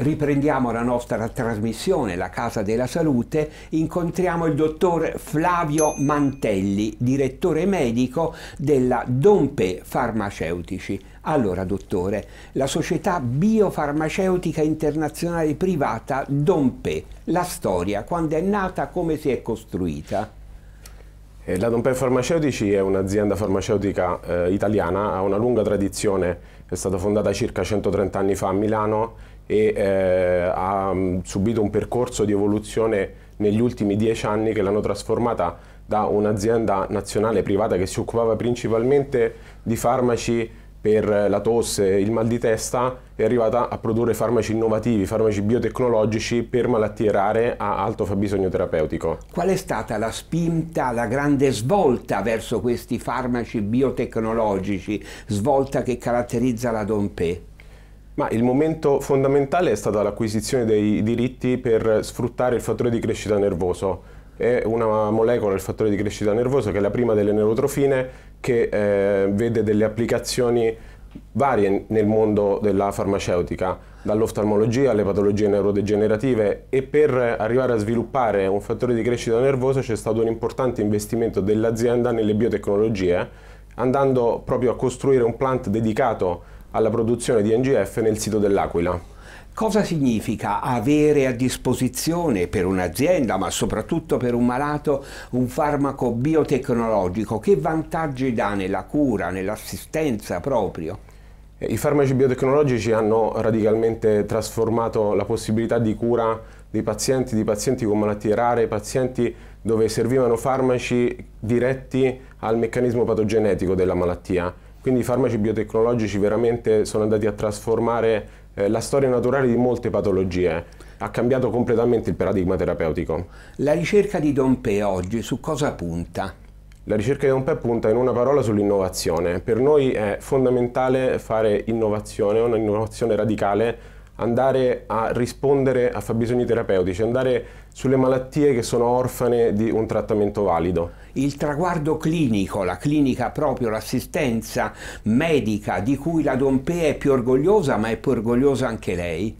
riprendiamo la nostra trasmissione La Casa della Salute, incontriamo il dottor Flavio Mantelli, direttore medico della Dompe Farmaceutici. Allora, dottore, la società biofarmaceutica internazionale privata Dompe, la storia, quando è nata, come si è costruita? Eh, la Dompe Farmaceutici è un'azienda farmaceutica eh, italiana, ha una lunga tradizione, è stata fondata circa 130 anni fa a Milano e eh, ha mm, subito un percorso di evoluzione negli ultimi dieci anni che l'hanno trasformata da un'azienda nazionale privata che si occupava principalmente di farmaci per la tosse, e il mal di testa, è arrivata a produrre farmaci innovativi, farmaci biotecnologici per malattie rare a alto fabbisogno terapeutico. Qual è stata la spinta, la grande svolta verso questi farmaci biotecnologici, svolta che caratterizza la Dompe? Ma il momento fondamentale è stata l'acquisizione dei diritti per sfruttare il fattore di crescita nervoso. È una molecola, il fattore di crescita nervoso, che è la prima delle neurotrofine, che eh, vede delle applicazioni varie nel mondo della farmaceutica, dall'oftalmologia alle patologie neurodegenerative e per arrivare a sviluppare un fattore di crescita nervoso c'è stato un importante investimento dell'azienda nelle biotecnologie, andando proprio a costruire un plant dedicato alla produzione di NGF nel sito dell'Aquila. Cosa significa avere a disposizione per un'azienda, ma soprattutto per un malato, un farmaco biotecnologico? Che vantaggi dà nella cura, nell'assistenza proprio? Eh, I farmaci biotecnologici hanno radicalmente trasformato la possibilità di cura dei pazienti, di pazienti con malattie rare, pazienti dove servivano farmaci diretti al meccanismo patogenetico della malattia quindi i farmaci biotecnologici veramente sono andati a trasformare eh, la storia naturale di molte patologie. Ha cambiato completamente il paradigma terapeutico. La ricerca di Don Pe oggi su cosa punta? La ricerca di Dompe punta in una parola sull'innovazione. Per noi è fondamentale fare innovazione, un'innovazione radicale andare a rispondere a fabbisogni terapeutici, andare sulle malattie che sono orfane di un trattamento valido. Il traguardo clinico, la clinica proprio, l'assistenza medica di cui la Dompea è più orgogliosa, ma è più orgogliosa anche lei?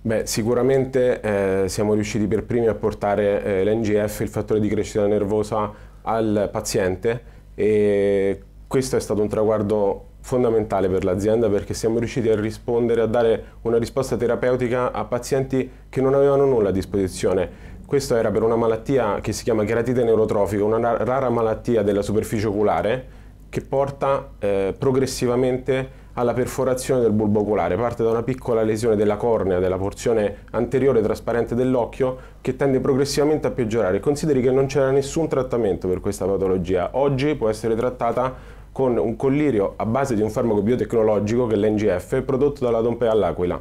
Beh, sicuramente eh, siamo riusciti per primi a portare eh, l'NGF, il fattore di crescita nervosa, al paziente e questo è stato un traguardo fondamentale per l'azienda perché siamo riusciti a rispondere, a dare una risposta terapeutica a pazienti che non avevano nulla a disposizione. Questo era per una malattia che si chiama cheratite neurotrofica, una rara malattia della superficie oculare che porta eh, progressivamente alla perforazione del bulbo oculare. Parte da una piccola lesione della cornea, della porzione anteriore trasparente dell'occhio, che tende progressivamente a peggiorare. Consideri che non c'era nessun trattamento per questa patologia. Oggi può essere trattata con un collirio a base di un farmaco biotecnologico che è l'NGF prodotto dalla Dompea all'Aquila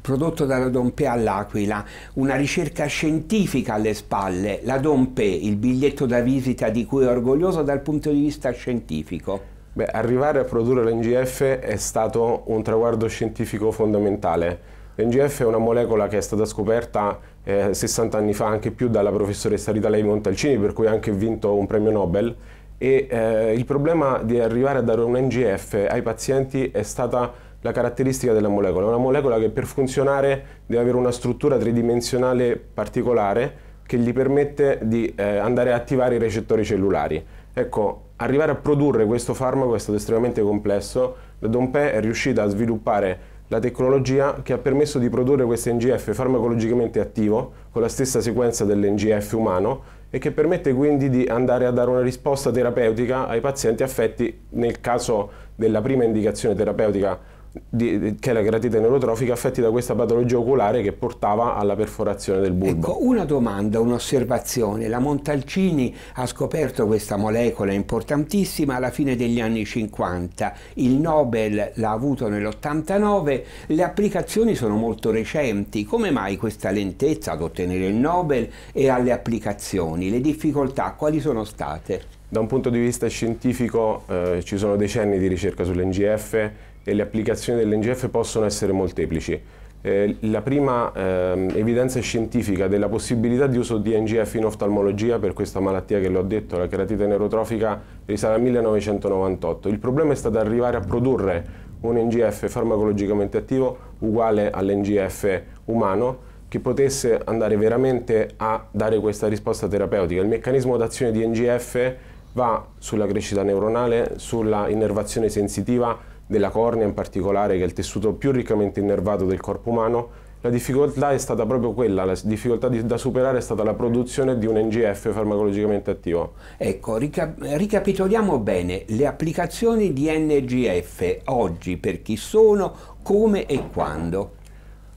prodotto dalla Dompe all'Aquila, una ricerca scientifica alle spalle, la Dompe, il biglietto da visita di cui è orgoglioso dal punto di vista scientifico. Beh, arrivare a produrre l'NGF è stato un traguardo scientifico fondamentale. L'NGF è una molecola che è stata scoperta eh, 60 anni fa, anche più, dalla professoressa Rita Lei Montalcini, per cui ha anche vinto un premio Nobel e eh, il problema di arrivare a dare un NGF ai pazienti è stata la caratteristica della molecola, una molecola che per funzionare deve avere una struttura tridimensionale particolare che gli permette di eh, andare a attivare i recettori cellulari. Ecco, arrivare a produrre questo farmaco è stato estremamente complesso, la Dompé è riuscita a sviluppare la tecnologia che ha permesso di produrre questo NGF farmacologicamente attivo con la stessa sequenza dell'NGF umano e che permette quindi di andare a dare una risposta terapeutica ai pazienti affetti nel caso della prima indicazione terapeutica di, che è la carotide neurotrofica, affetti da questa patologia oculare che portava alla perforazione del bulbo. Ecco, una domanda, un'osservazione. La Montalcini ha scoperto questa molecola importantissima alla fine degli anni 50. Il Nobel l'ha avuto nell'89, le applicazioni sono molto recenti. Come mai questa lentezza ad ottenere il Nobel e alle applicazioni? Le difficoltà quali sono state? Da un punto di vista scientifico eh, ci sono decenni di ricerca sull'NGF, e le applicazioni dell'NGF possono essere molteplici. Eh, la prima ehm, evidenza scientifica della possibilità di uso di NGF in oftalmologia per questa malattia che l'ho detto, la keratite neurotrofica, risale al 1998. Il problema è stato arrivare a produrre un NGF farmacologicamente attivo uguale all'NGF umano che potesse andare veramente a dare questa risposta terapeutica. Il meccanismo d'azione di NGF va sulla crescita neuronale, sulla innervazione sensitiva, della cornea in particolare, che è il tessuto più riccamente innervato del corpo umano, la difficoltà è stata proprio quella, la difficoltà di, da superare è stata la produzione di un NGF farmacologicamente attivo. Ecco, rica ricapitoliamo bene le applicazioni di NGF oggi, per chi sono, come e quando.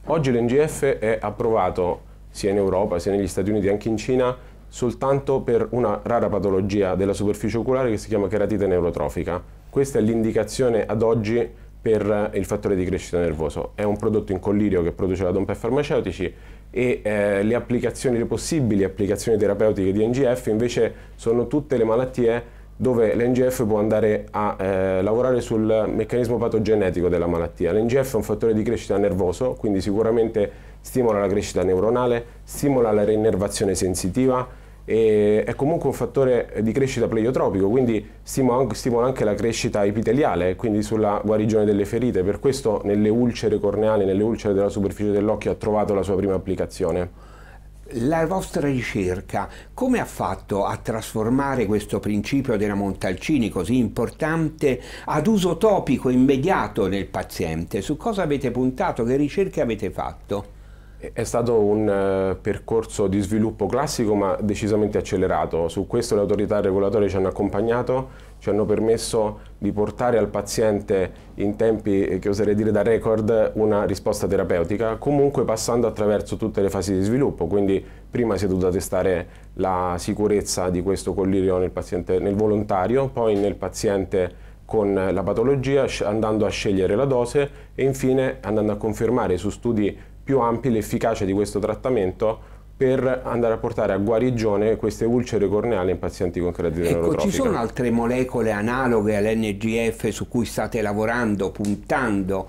Oggi l'NGF è approvato sia in Europa sia negli Stati Uniti, anche in Cina, soltanto per una rara patologia della superficie oculare che si chiama cheratite neurotrofica questa è l'indicazione ad oggi per eh, il fattore di crescita nervoso. È un prodotto in collirio che produce la dompa Farmaceutici e eh, le applicazioni, le possibili applicazioni terapeutiche di NGF invece sono tutte le malattie dove l'NGF può andare a eh, lavorare sul meccanismo patogenetico della malattia. L'NGF è un fattore di crescita nervoso, quindi sicuramente stimola la crescita neuronale, stimola la rinervazione sensitiva, e è comunque un fattore di crescita pleiotropico, quindi stimola anche la crescita epiteliale, quindi sulla guarigione delle ferite. Per questo nelle ulcere corneali, nelle ulcere della superficie dell'occhio ha trovato la sua prima applicazione. La vostra ricerca come ha fatto a trasformare questo principio della Montalcini così importante ad uso topico immediato nel paziente? Su cosa avete puntato? Che ricerche avete fatto? È stato un eh, percorso di sviluppo classico ma decisamente accelerato. Su questo le autorità regolatorie ci hanno accompagnato, ci hanno permesso di portare al paziente in tempi eh, che oserei dire da record una risposta terapeutica, comunque passando attraverso tutte le fasi di sviluppo, quindi prima si è dovuta testare la sicurezza di questo collirio nel, paziente, nel volontario, poi nel paziente con la patologia andando a scegliere la dose e infine andando a confermare su studi più ampi l'efficacia di questo trattamento per andare a portare a guarigione queste ulcere corneali in pazienti con creatina ecco, neurotrofica. Ci sono altre molecole analoghe all'NGF su cui state lavorando, puntando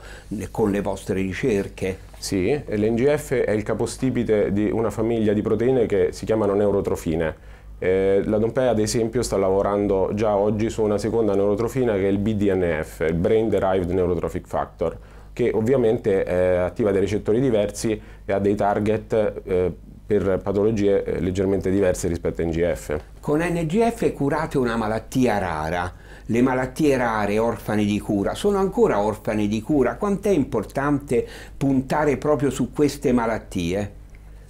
con le vostre ricerche? Sì, l'NGF è il capostipite di una famiglia di proteine che si chiamano neurotrofine. Eh, la Dompea ad esempio sta lavorando già oggi su una seconda neurotrofina che è il BDNF, il Brain Derived Neurotrophic Factor che ovviamente è attiva dei recettori diversi e ha dei target eh, per patologie eh, leggermente diverse rispetto a NGF. Con NGF curate una malattia rara. Le malattie rare, orfane di cura, sono ancora orfane di cura. Quanto è importante puntare proprio su queste malattie?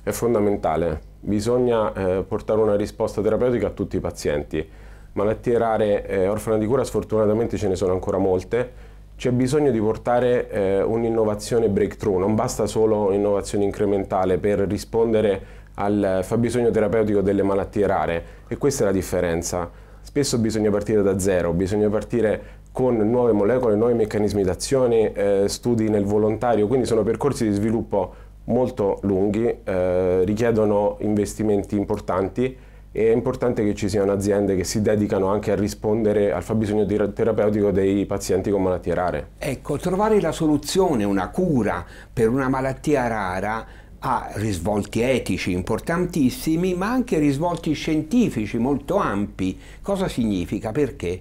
È fondamentale. Bisogna eh, portare una risposta terapeutica a tutti i pazienti. Malattie rare eh, orfane di cura sfortunatamente ce ne sono ancora molte c'è bisogno di portare eh, un'innovazione breakthrough, non basta solo innovazione incrementale per rispondere al fabbisogno terapeutico delle malattie rare e questa è la differenza. Spesso bisogna partire da zero, bisogna partire con nuove molecole, nuovi meccanismi d'azione, eh, studi nel volontario, quindi sono percorsi di sviluppo molto lunghi, eh, richiedono investimenti importanti è importante che ci siano aziende che si dedicano anche a rispondere al fabbisogno terapeutico dei pazienti con malattie rare. Ecco, trovare la soluzione, una cura per una malattia rara ha risvolti etici importantissimi, ma anche risvolti scientifici molto ampi. Cosa significa? Perché?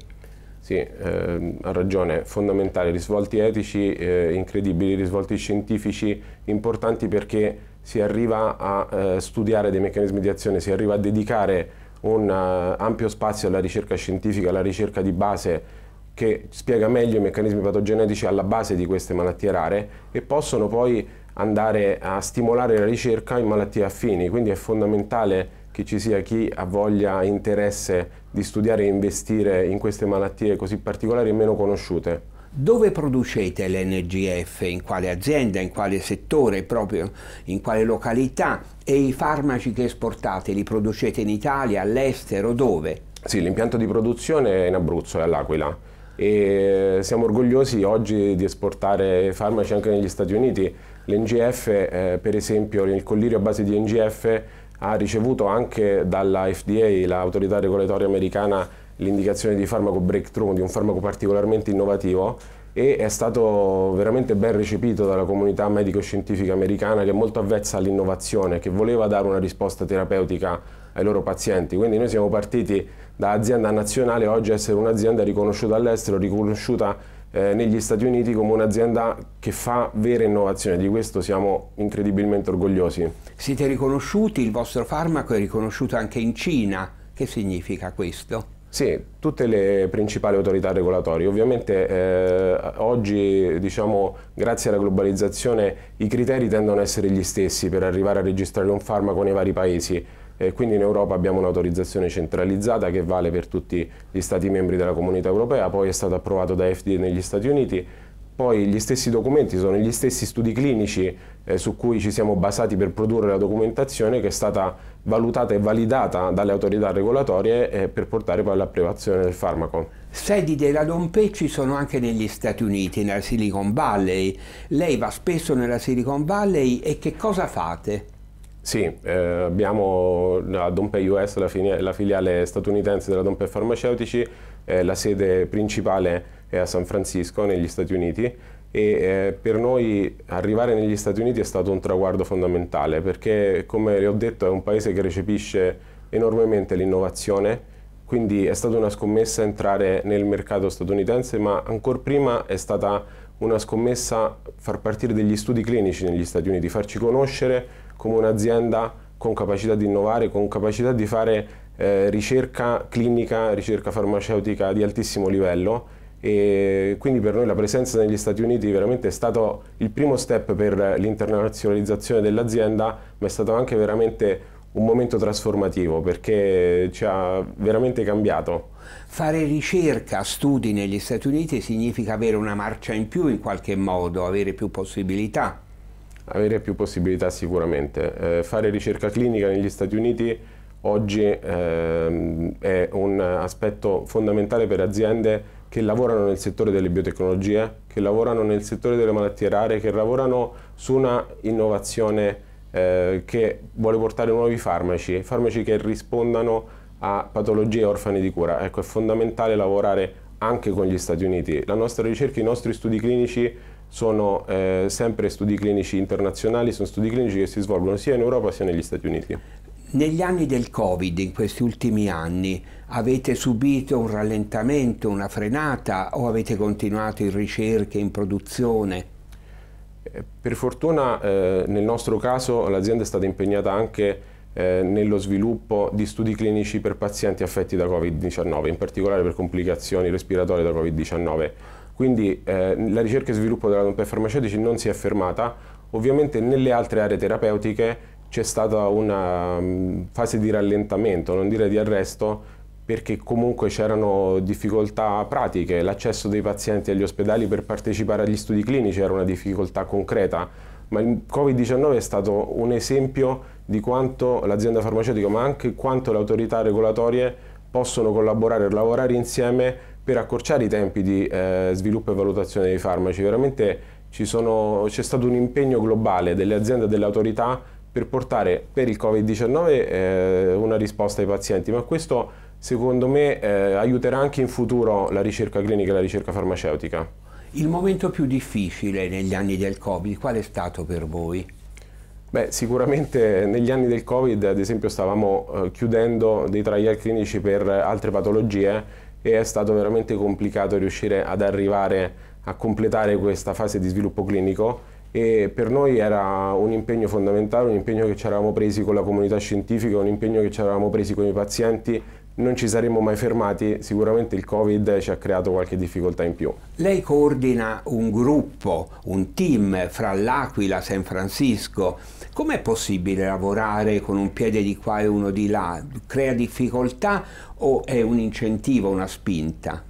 Sì, eh, ha ragione, fondamentale, risvolti etici eh, incredibili, risvolti scientifici importanti perché si arriva a eh, studiare dei meccanismi di azione, si arriva a dedicare un uh, ampio spazio alla ricerca scientifica, alla ricerca di base che spiega meglio i meccanismi patogenetici alla base di queste malattie rare e possono poi andare a stimolare la ricerca in malattie affini, quindi è fondamentale che ci sia chi ha voglia e interesse di studiare e investire in queste malattie così particolari e meno conosciute dove producete l'NGF, in quale azienda, in quale settore, proprio in quale località e i farmaci che esportate li producete in Italia, all'estero, dove? Sì, l'impianto di produzione è in Abruzzo, è all'Aquila e siamo orgogliosi oggi di esportare farmaci anche negli Stati Uniti. L'NGF, eh, per esempio, il collirio a base di NGF ha ricevuto anche dalla FDA, l'autorità regolatoria americana, l'indicazione di farmaco breakthrough, di un farmaco particolarmente innovativo e è stato veramente ben recepito dalla comunità medico-scientifica americana che è molto avvezza all'innovazione, che voleva dare una risposta terapeutica ai loro pazienti. Quindi noi siamo partiti da azienda nazionale, oggi essere un'azienda riconosciuta all'estero, riconosciuta eh, negli Stati Uniti come un'azienda che fa vera innovazione, di questo siamo incredibilmente orgogliosi. Siete riconosciuti, il vostro farmaco è riconosciuto anche in Cina, che significa questo? Sì, tutte le principali autorità regolatorie. Ovviamente eh, oggi, diciamo, grazie alla globalizzazione, i criteri tendono ad essere gli stessi per arrivare a registrare un farmaco nei vari paesi. Eh, quindi in Europa abbiamo un'autorizzazione centralizzata che vale per tutti gli Stati membri della comunità europea, poi è stato approvato da FDA negli Stati Uniti, poi gli stessi documenti sono gli stessi studi clinici eh, su cui ci siamo basati per produrre la documentazione che è stata valutata e validata dalle autorità regolatorie eh, per portare poi all'approvazione del farmaco. Sedi della Dompe ci sono anche negli Stati Uniti, nella Silicon Valley. Lei va spesso nella Silicon Valley e che cosa fate? Sì, eh, abbiamo la Dompay US, la, fine, la, filiale statunitense della Dompay Farmaceutici, eh, la sede principale è a San Francisco negli Stati Uniti e eh, per noi arrivare negli Stati Uniti è stato un traguardo fondamentale perché come le ho detto è un paese che recepisce enormemente l'innovazione, quindi è stata una scommessa entrare nel mercato statunitense ma ancora prima è stata una scommessa far partire degli studi clinici negli Stati Uniti, farci conoscere come un'azienda con capacità di innovare, con capacità di fare eh, ricerca clinica, ricerca farmaceutica di altissimo livello e quindi per noi la presenza negli Stati Uniti veramente è stato il primo step per l'internazionalizzazione dell'azienda, ma è stato anche veramente un momento trasformativo perché ci ha veramente cambiato. Fare ricerca, studi negli Stati Uniti significa avere una marcia in più in qualche modo, avere più possibilità avere più possibilità sicuramente. Eh, fare ricerca clinica negli Stati Uniti oggi eh, è un aspetto fondamentale per aziende che lavorano nel settore delle biotecnologie, che lavorano nel settore delle malattie rare, che lavorano su una innovazione eh, che vuole portare nuovi farmaci, farmaci che rispondano a patologie orfane di cura. Ecco, è fondamentale lavorare anche con gli Stati Uniti. La nostra ricerca, i nostri studi clinici sono eh, sempre studi clinici internazionali, sono studi clinici che si svolgono sia in Europa sia negli Stati Uniti. Negli anni del Covid, in questi ultimi anni, avete subito un rallentamento, una frenata o avete continuato in ricerche, in produzione? Eh, per fortuna eh, nel nostro caso l'azienda è stata impegnata anche eh, nello sviluppo di studi clinici per pazienti affetti da Covid-19, in particolare per complicazioni respiratorie da Covid-19. Quindi eh, la ricerca e sviluppo della non farmaceutici non si è fermata, ovviamente nelle altre aree terapeutiche c'è stata una mm, fase di rallentamento, non dire di arresto, perché comunque c'erano difficoltà pratiche, l'accesso dei pazienti agli ospedali per partecipare agli studi clinici era una difficoltà concreta, ma il Covid-19 è stato un esempio di quanto l'azienda farmaceutica, ma anche quanto le autorità regolatorie possono collaborare e lavorare insieme per accorciare i tempi di eh, sviluppo e valutazione dei farmaci. Veramente c'è stato un impegno globale delle aziende e delle autorità per portare per il Covid-19 eh, una risposta ai pazienti, ma questo secondo me eh, aiuterà anche in futuro la ricerca clinica e la ricerca farmaceutica. Il momento più difficile negli anni del Covid, qual è stato per voi? Beh, sicuramente negli anni del Covid, ad esempio, stavamo eh, chiudendo dei trial clinici per altre patologie e è stato veramente complicato riuscire ad arrivare a completare questa fase di sviluppo clinico e per noi era un impegno fondamentale, un impegno che ci eravamo presi con la comunità scientifica, un impegno che ci eravamo presi con i pazienti, non ci saremmo mai fermati, sicuramente il Covid ci ha creato qualche difficoltà in più. Lei coordina un gruppo, un team fra l'Aquila, San Francisco, Com'è possibile lavorare con un piede di qua e uno di là? Crea difficoltà o è un incentivo, una spinta?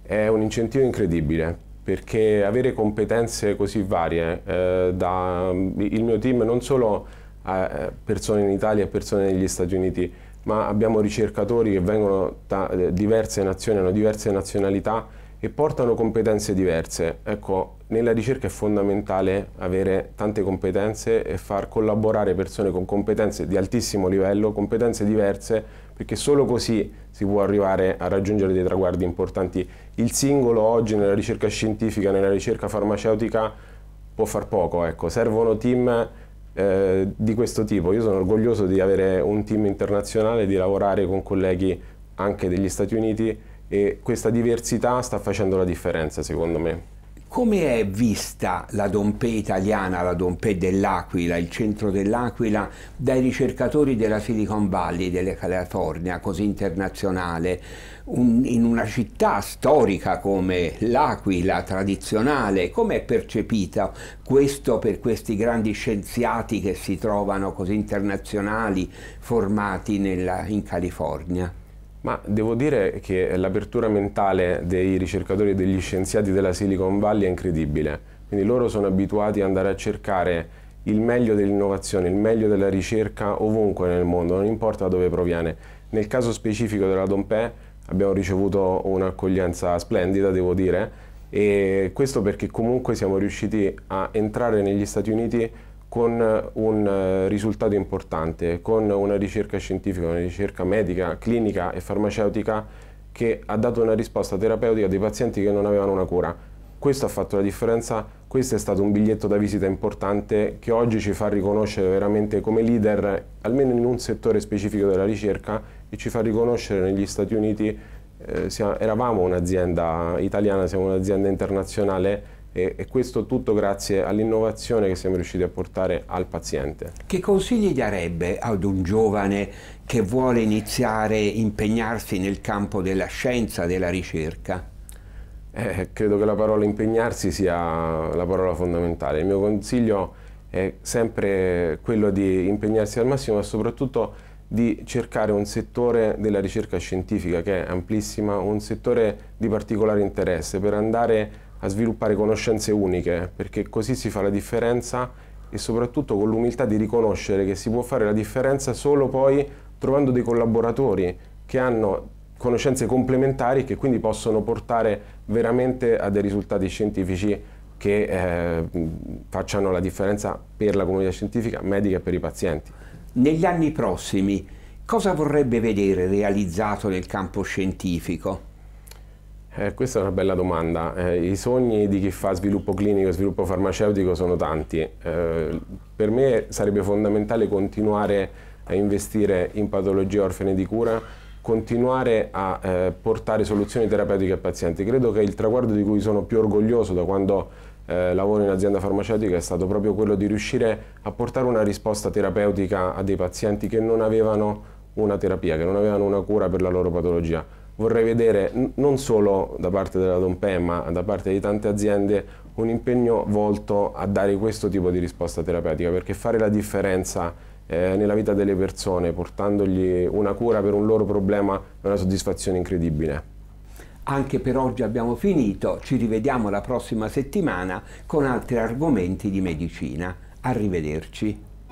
È un incentivo incredibile perché avere competenze così varie, eh, da, il mio team non solo eh, persone in Italia e persone negli Stati Uniti, ma abbiamo ricercatori che vengono da eh, diverse nazioni, hanno diverse nazionalità e portano competenze diverse. Ecco, nella ricerca è fondamentale avere tante competenze e far collaborare persone con competenze di altissimo livello, competenze diverse, perché solo così si può arrivare a raggiungere dei traguardi importanti. Il singolo oggi nella ricerca scientifica, nella ricerca farmaceutica può far poco, ecco. servono team eh, di questo tipo. Io sono orgoglioso di avere un team internazionale, di lavorare con colleghi anche degli Stati Uniti, e questa diversità sta facendo la differenza secondo me. Come è vista la Dompé italiana, la Dompé dell'Aquila, il centro dell'Aquila, dai ricercatori della Silicon Valley, della California, così internazionale, un, in una città storica come l'Aquila, tradizionale? Come è percepita questo per questi grandi scienziati che si trovano così internazionali, formati nella, in California? Ma devo dire che l'apertura mentale dei ricercatori e degli scienziati della Silicon Valley è incredibile. Quindi loro sono abituati ad andare a cercare il meglio dell'innovazione, il meglio della ricerca ovunque nel mondo, non importa da dove proviene. Nel caso specifico della Dompè abbiamo ricevuto un'accoglienza splendida, devo dire, e questo perché comunque siamo riusciti a entrare negli Stati Uniti con eh, un eh, risultato importante, con una ricerca scientifica, una ricerca medica, clinica e farmaceutica che ha dato una risposta terapeutica a dei pazienti che non avevano una cura. Questo ha fatto la differenza, questo è stato un biglietto da visita importante che oggi ci fa riconoscere veramente come leader, almeno in un settore specifico della ricerca, e ci fa riconoscere negli Stati Uniti, eh, siamo, eravamo un'azienda italiana, siamo un'azienda internazionale, e, e questo tutto grazie all'innovazione che siamo riusciti a portare al paziente. Che consigli darebbe ad un giovane che vuole iniziare a impegnarsi nel campo della scienza, della ricerca? Eh, credo che la parola impegnarsi sia la parola fondamentale. Il mio consiglio è sempre quello di impegnarsi al massimo, ma soprattutto di cercare un settore della ricerca scientifica che è amplissima, un settore di particolare interesse per andare a sviluppare conoscenze uniche, perché così si fa la differenza e soprattutto con l'umiltà di riconoscere che si può fare la differenza solo poi trovando dei collaboratori che hanno conoscenze complementari e che quindi possono portare veramente a dei risultati scientifici che eh, facciano la differenza per la comunità scientifica, medica e per i pazienti. Negli anni prossimi cosa vorrebbe vedere realizzato nel campo scientifico? Eh, questa è una bella domanda. Eh, I sogni di chi fa sviluppo clinico e sviluppo farmaceutico sono tanti. Eh, per me sarebbe fondamentale continuare a investire in patologie orfane di cura, continuare a eh, portare soluzioni terapeutiche ai pazienti. Credo che il traguardo di cui sono più orgoglioso da quando eh, lavoro in azienda farmaceutica è stato proprio quello di riuscire a portare una risposta terapeutica a dei pazienti che non avevano una terapia, che non avevano una cura per la loro patologia vorrei vedere non solo da parte della Dompe ma da parte di tante aziende un impegno volto a dare questo tipo di risposta terapeutica perché fare la differenza eh, nella vita delle persone portandogli una cura per un loro problema è una soddisfazione incredibile. Anche per oggi abbiamo finito, ci rivediamo la prossima settimana con altri argomenti di medicina. Arrivederci.